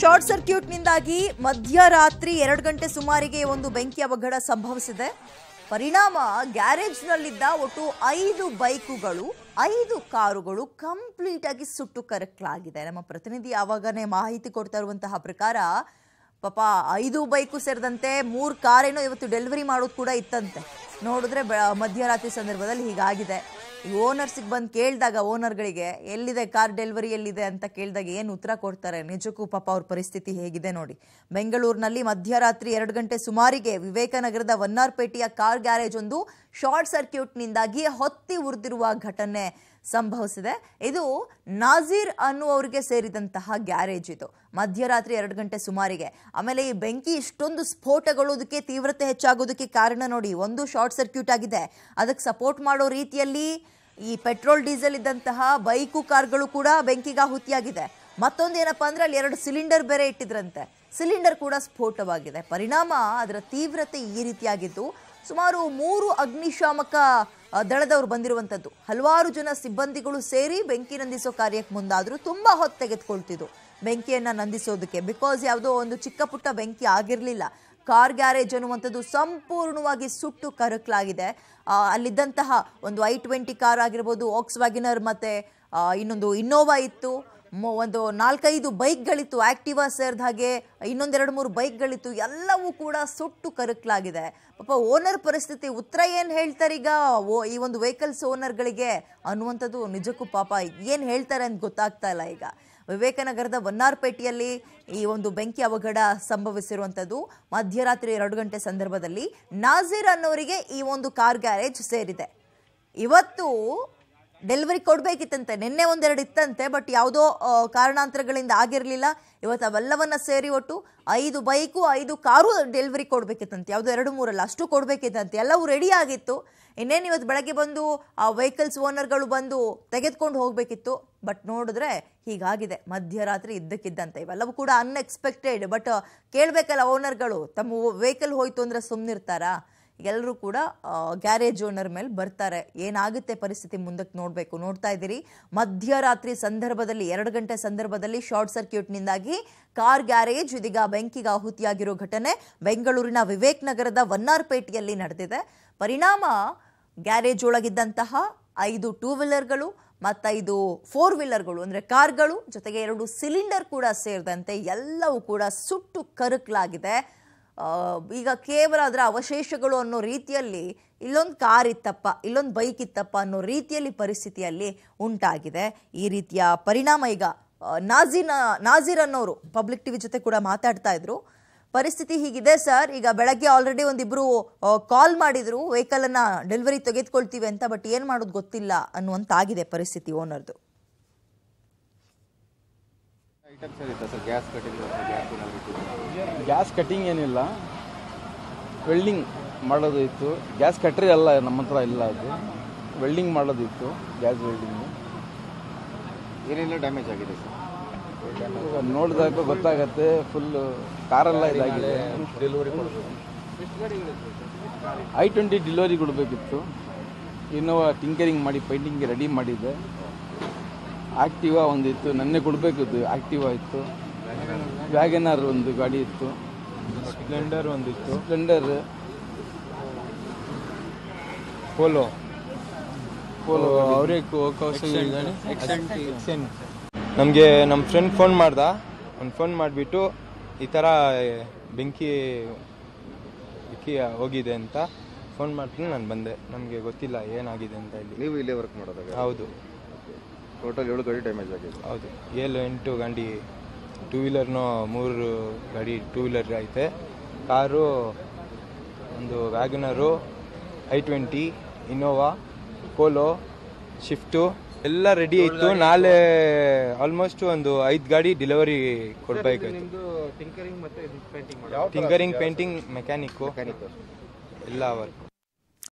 short ಸರ್ಕ್ಯೂಟ್ನಿಂದಾಗಿ ಮಧ್ಯರಾತ್ರಿ ಎರಡು ಗಂಟೆ ಸುಮಾರಿಗೆ ಒಂದು ಬೆಂಕಿ ಅವಘಡ ಸಂಭವಿಸಿದೆ ಪರಿಣಾಮ ಗ್ಯಾರೇಜ್ನಲ್ಲಿದ್ದ ಒಟ್ಟು ಐದು ಬೈಕುಗಳು ಐದು ಕಾರುಗಳು ಕಂಪ್ಲೀಟಾಗಿ ಸುಟ್ಟು ಕರಕಲಾಗಿದೆ ನಮ್ಮ ಪ್ರತಿನಿಧಿ ಆವಾಗನೇ ಮಾಹಿತಿ ಕೊಡ್ತಾ ಇರುವಂತಹ ಪ್ರಕಾರ ಪಾಪ ಐದು ಬೈಕು ಸೇರಿದಂತೆ ಮೂರು ಕಾರೇನೋ ಇವತ್ತು ಡೆಲಿವರಿ ಮಾಡೋದು ಕೂಡ ಇತ್ತಂತೆ ನೋಡಿದ್ರೆ ಮಧ್ಯರಾತ್ರಿ ಸಂದರ್ಭದಲ್ಲಿ ಹೀಗಾಗಿದೆ ಈ ಓನರ್ಸಿಗೆ ಬಂದು ಕೇಳಿದಾಗ ಓನರ್ಗಳಿಗೆ ಎಲ್ಲಿದೆ ಕಾರ್ ಡೆಲಿವರಿ ಎಲ್ಲಿದೆ ಅಂತ ಕೇಳಿದಾಗ ಏನು ಉತ್ತರ ಕೊಡ್ತಾರೆ ನಿಜಕ್ಕೂ ಪಾಪ ಅವ್ರ ಪರಿಸ್ಥಿತಿ ಹೇಗಿದೆ ನೋಡಿ ಬೆಂಗಳೂರಿನಲ್ಲಿ ಮಧ್ಯರಾತ್ರಿ ಎರಡು ಗಂಟೆ ಸುಮಾರಿಗೆ ವಿವೇಕನಗರದ ವನ್ನಾರ್ಪೇಟೆಯ ಕಾರ್ ಗ್ಯಾರೇಜ್ ಒಂದು ಶಾರ್ಟ್ ಸರ್ಕ್ಯೂಟ್ನಿಂದಾಗಿ ಹೊತ್ತಿ ಉರಿದಿರುವ ಘಟನೆ ಸಂಭವಿಸಿದೆ ಇದು ನಾಜೀರ್ ಅನ್ನುವರಿಗೆ ಸೇರಿದಂತಹ ಗ್ಯಾರೇಜ್ ಇದು ಮಧ್ಯರಾತ್ರಿ ಎರಡು ಗಂಟೆ ಸುಮಾರಿಗೆ ಆಮೇಲೆ ಈ ಬೆಂಕಿ ಇಷ್ಟೊಂದು ಸ್ಫೋಟಗೊಳ್ಳೋದಕ್ಕೆ ತೀವ್ರತೆ ಹೆಚ್ಚಾಗೋದಕ್ಕೆ ಕಾರಣ ನೋಡಿ ಒಂದು ಶಾರ್ಟ್ ಸರ್ಕ್ಯೂಟ್ ಆಗಿದೆ ಅದಕ್ಕೆ ಸಪೋರ್ಟ್ ಮಾಡೋ ರೀತಿಯಲ್ಲಿ ಈ ಪೆಟ್ರೋಲ್ ಡೀಸೆಲ್ ಇದ್ದಂತಹ ಬೈಕು ಕಾರ್ಗಳು ಕೂಡ ಆಹುತಿಯಾಗಿದೆ ಮತ್ತೊಂದು ಏನಪ್ಪಾ ಅಂದ್ರೆ ಅಲ್ಲಿ ಎರಡು ಸಿಲಿಂಡರ್ ಬೇರೆ ಇಟ್ಟಿದ್ರಂತೆ ಸಿಲಿಂಡರ್ ಕೂಡ ಸ್ಫೋಟವಾಗಿದೆ ಪರಿಣಾಮ ಅದರ ತೀವ್ರತೆ ಈ ರೀತಿಯಾಗಿದ್ದು ಸುಮಾರು ಮೂರು ಅಗ್ನಿಶಾಮಕ ದಳದವರು ಬಂದಿರುವಂಥದ್ದು ಹಲವಾರು ಜನ ಸಿಬ್ಬಂದಿಗಳು ಸೇರಿ ಬೆಂಕಿ ನಂದಿಸೋ ಕಾರ್ಯಕ್ಕೆ ಮುಂದಾದರೂ ತುಂಬ ಹೊತ್ತು ತೆಗೆದುಕೊಳ್ತಿದ್ದು ಬೆಂಕಿಯನ್ನು ನಂದಿಸೋದಕ್ಕೆ ಬಿಕಾಸ್ ಯಾವುದೋ ಒಂದು ಚಿಕ್ಕ ಪುಟ್ಟ ಬೆಂಕಿ ಆಗಿರಲಿಲ್ಲ ಕಾರ್ ಗ್ಯಾರೇಜ್ ಅನ್ನುವಂಥದ್ದು ಸಂಪೂರ್ಣವಾಗಿ ಸುಟ್ಟು ಕರಕಲಾಗಿದೆ ಅಲ್ಲಿದ್ದಂತಹ ಒಂದು ಐ ಟ್ವೆಂಟಿ ಕಾರ್ ಆಗಿರ್ಬೋದು ಆಕ್ಸ್ ವ್ಯಾಗಿನರ್ ಮತ್ತು ಇನ್ನೊಂದು ಇನ್ನೋವಾ ಇತ್ತು ಒಂದು ನಾಲ್ಕೈದು ಬೈಕ್ಗಳಿತ್ತು ಆ್ಯಕ್ಟಿವಾ ಸೇರಿದ ಹಾಗೆ ಇನ್ನೊಂದೆರಡು ಮೂರು ಬೈಕ್ಗಳಿತ್ತು ಎಲ್ಲವೂ ಕೂಡ ಸುಟ್ಟು ಕರುಕ್ಲಾಗಿದೆ ಪಾಪ ಓನರ್ ಪರಿಸ್ಥಿತಿ ಉತ್ತರ ಏನು ಹೇಳ್ತಾರೆ ಈಗ ಓ ಈ ಒಂದು ವೆಹಿಕಲ್ಸ್ ಓನರ್ಗಳಿಗೆ ಅನ್ನುವಂಥದ್ದು ನಿಜಕ್ಕೂ ಪಾಪ ಏನು ಹೇಳ್ತಾರೆ ಅಂತ ಗೊತ್ತಾಗ್ತಾ ಇಲ್ಲ ಈಗ ವಿವೇಕನಗರದ ವನ್ನಾರ್ಪೇಟೆಯಲ್ಲಿ ಈ ಒಂದು ಬೆಂಕಿ ಅವಘಡ ಸಂಭವಿಸಿರುವಂಥದ್ದು ಮಧ್ಯರಾತ್ರಿ ಎರಡು ಗಂಟೆ ಸಂದರ್ಭದಲ್ಲಿ ನಾಜೀರ್ ಅನ್ನೋರಿಗೆ ಈ ಒಂದು ಕಾರ್ ಗ್ಯಾರೇಜ್ ಸೇರಿದೆ ಇವತ್ತು ಡೆಲಿವರಿ ಕೊಡಬೇಕಿತ್ತಂತೆ ನಿನ್ನೆ ಒಂದೆರಡು ಇತ್ತಂತೆ ಬಟ್ ಯಾವುದೋ ಕಾರಣಾಂತರಗಳಿಂದ ಆಗಿರಲಿಲ್ಲ ಇವತ್ತು ಅವೆಲ್ಲವನ್ನು ಸೇರಿ ಒಟ್ಟು ಐದು ಬೈಕು ಐದು ಕಾರು ಡೆಲಿವರಿ ಕೊಡಬೇಕಿತ್ತಂತೆ ಯಾವುದೋ ಎರಡು ಮೂರಲ್ಲ ಅಷ್ಟು ಕೊಡಬೇಕಿತ್ತಂತೆ ಎಲ್ಲವೂ ರೆಡಿ ಆಗಿತ್ತು ಇನ್ನೇನು ಇವತ್ತು ಬೆಳಗ್ಗೆ ಬಂದು ಆ ವೆಹಿಕಲ್ಸ್ ಓನರ್ಗಳು ಬಂದು ತೆಗೆದುಕೊಂಡು ಹೋಗಬೇಕಿತ್ತು ಬಟ್ ನೋಡಿದ್ರೆ ಹೀಗಾಗಿದೆ ಮಧ್ಯರಾತ್ರಿ ಇದ್ದಕ್ಕಿದ್ದಂತೆ ಇವೆಲ್ಲವೂ ಕೂಡ ಅನ್ಎಕ್ಸ್ಪೆಕ್ಟೆಡ್ ಬಟ್ ಕೇಳಬೇಕಲ್ಲ ಓನರ್ಗಳು ತಮ್ಮ ವೆಹಿಕಲ್ ಹೋಯಿತು ಅಂದರೆ ಸುಮ್ಮನಿರ್ತಾರಾ ಎಲ್ಲರೂ ಕೂಡ ಗ್ಯಾರೇಜ್ ಓನರ್ ಮೇಲೆ ಬರ್ತಾರೆ ಏನಾಗುತ್ತೆ ಪರಿಸ್ಥಿತಿ ಮುಂದಕ್ಕೆ ನೋಡಬೇಕು ನೋಡ್ತಾ ಇದ್ದೀರಿ ಮಧ್ಯರಾತ್ರಿ ಸಂದರ್ಭದಲ್ಲಿ ಎರಡು ಗಂಟೆ ಸಂದರ್ಭದಲ್ಲಿ ಶಾರ್ಟ್ ಸರ್ಕ್ಯೂಟ್ನಿಂದಾಗಿ ಕಾರ್ ಗ್ಯಾರೇಜ್ ಇದೀಗ ಬೆಂಕಿಗೆ ಆಹುತಿಯಾಗಿರೋ ಘಟನೆ ಬೆಂಗಳೂರಿನ ವಿವೇಕ್ ನಗರದ ವನ್ನಾರ್ಪೇಟೆಯಲ್ಲಿ ನಡೆದಿದೆ ಪರಿಣಾಮ ಗ್ಯಾರೇಜ್ ಒಳಗಿದ್ದಂತಹ ಐದು ಟೂ ವೀಲರ್ಗಳು ಮತ್ತೈದು ಫೋರ್ ವೀಲರ್ಗಳು ಅಂದರೆ ಕಾರ್ಗಳು ಜೊತೆಗೆ ಎರಡು ಸಿಲಿಂಡರ್ ಕೂಡ ಸೇರಿದಂತೆ ಎಲ್ಲವೂ ಕೂಡ ಸುಟ್ಟು ಕರುಕ್ಲಾಗಿದೆ ಈಗ ಕೇವಲ ಅದರ ಅವಶೇಷಗಳು ಅನ್ನೋ ರೀತಿಯಲ್ಲಿ ಇಲ್ಲೊಂದು ಕಾರ್ ಇತ್ತಪ್ಪ ಇಲ್ಲೊಂದು ಬೈಕ್ ಇತ್ತಪ್ಪ ಅನ್ನೋ ರೀತಿಯಲ್ಲಿ ಪರಿಸ್ಥಿತಿಯಲ್ಲಿ ಉಂಟಾಗಿದೆ ಈ ರೀತಿಯ ಪರಿಣಾಮ ಈಗ ನಾಜಿನ ನಾಜಿರ್ ಅನ್ನೋರು ಪಬ್ಲಿಕ್ ಟಿವಿ ಜೊತೆ ಕೂಡ ಮಾತಾಡ್ತಾ ಇದ್ರು ಪರಿಸ್ಥಿತಿ ಹೀಗಿದೆ ಸರ್ ಈಗ ಬೆಳಗ್ಗೆ ಆಲ್ರೆಡಿ ಒಂದಿಬ್ಬರು ಕಾಲ್ ಮಾಡಿದ್ರು ವೆಹಿಕಲನ್ನು ಡೆಲಿವರಿ ತೆಗೆದುಕೊಳ್ತೀವಿ ಅಂತ ಬಟ್ ಏನು ಮಾಡೋದು ಗೊತ್ತಿಲ್ಲ ಅನ್ನುವಂತಾಗಿದೆ ಪರಿಸ್ಥಿತಿ ಓನರ್ದು ಗ್ಯಾಸ್ ಕಟಿಂಗ್ ಏನಿಲ್ಲ ವೆಲ್ಡಿಂಗ್ ಮಾಡೋದು ಇತ್ತು ಗ್ಯಾಸ್ ಕಟ್ರಿ ಅಲ್ಲ ನಮ್ಮ ಹತ್ರ ಇಲ್ಲ ಅದು ವೆಲ್ಡಿಂಗ್ ಮಾಡೋದಿತ್ತು ಗ್ಯಾಸ್ ವೆಲ್ಡಿಂಗ್ ಏನೆಲ್ಲ ಡ್ಯಾಮೇಜ್ ಆಗಿದೆ ಸರ್ ನೋಡಿದಾಗ ಗೊತ್ತಾಗತ್ತೆ ಫುಲ್ ಕಾರೆಲ್ಲ ಇದಾಗಿದೆ ಡೆಲಿವರಿ ಐ ಟ್ವೆಂಟಿ ಡೆಲಿವರಿ ಕೊಡಬೇಕಿತ್ತು ಇನ್ನೋವಾ ಟಿಂಕರಿಂಗ್ ಮಾಡಿ ಪೈಂಟಿಂಗ್ಗೆ ರೆಡಿ ಮಾಡಿದೆ ಆ್ಯಕ್ಟಿವಾ ಒಂದಿತ್ತು ನನ್ನೇ ಕೊಡಬೇಕಿತ್ತು ಆ್ಯಕ್ಟಿವಾ ಇತ್ತು ವ್ಯಾಗನರ್ ಒಂದು ಗಾಡಿ ಇತ್ತು ಸ್ಪ್ಲೆಂಡರ್ ಒಂದಿತ್ತು ಸ್ಪ್ಲೆಂಡರ್ ಪೋಲೋ ಪೋಲೋ ಅವರೇ ನಮಗೆ ನಮ್ಮ ಫ್ರೆಂಡ್ ಫೋನ್ ಮಾಡ್ದ ಒಂದು ಫೋನ್ ಮಾಡಿಬಿಟ್ಟು ಈ ಥರ ಬೆಂಕಿ ಬೆಂಕಿ ಹೋಗಿದೆ ಅಂತ ಫೋನ್ ಮಾಡ್ತೀನಿ ನಾನು ಬಂದೆ ನಮಗೆ ಗೊತ್ತಿಲ್ಲ ಏನಾಗಿದೆ ಅಂತ ಇಲ್ಲಿ ನೀವು ಇಲ್ಲೇ ವರ್ಕ್ ಮಾಡೋದಾಗ ಹೌದು ಟೋಟಲ್ ಏಳು ಗಾಡಿ ಡ್ಯಾಮೇಜ್ ಆಗಿದೆ ಹೌದು ಏಳು ಎಂಟು ಗಾಡಿ ಟೂ ವೀಲರ್ನೂ ಮೂರು ಗಾಡಿ ಟೂ ವೀಲರ್ ಐತೆ ಕಾರು ಒಂದು Wagon R i twenty Innova Polo Swift ಎಲ್ಲ ರೆಡಿ ಇತ್ತು ನಾಳೆ ಆಲ್ಮೋಸ್ಟ್ ಒಂದು ಐದು ಗಾಡಿ ಡೆಲಿವರಿ ಕೊಡಬೇಕಾಯ್ತು ಟಿಂಕರಿಂಗ್ ಪೇಂಟಿಂಗ್ ಮೆಕ್ಯಾನಿಕ್ ಎಲ್ಲ ವರ್ಕು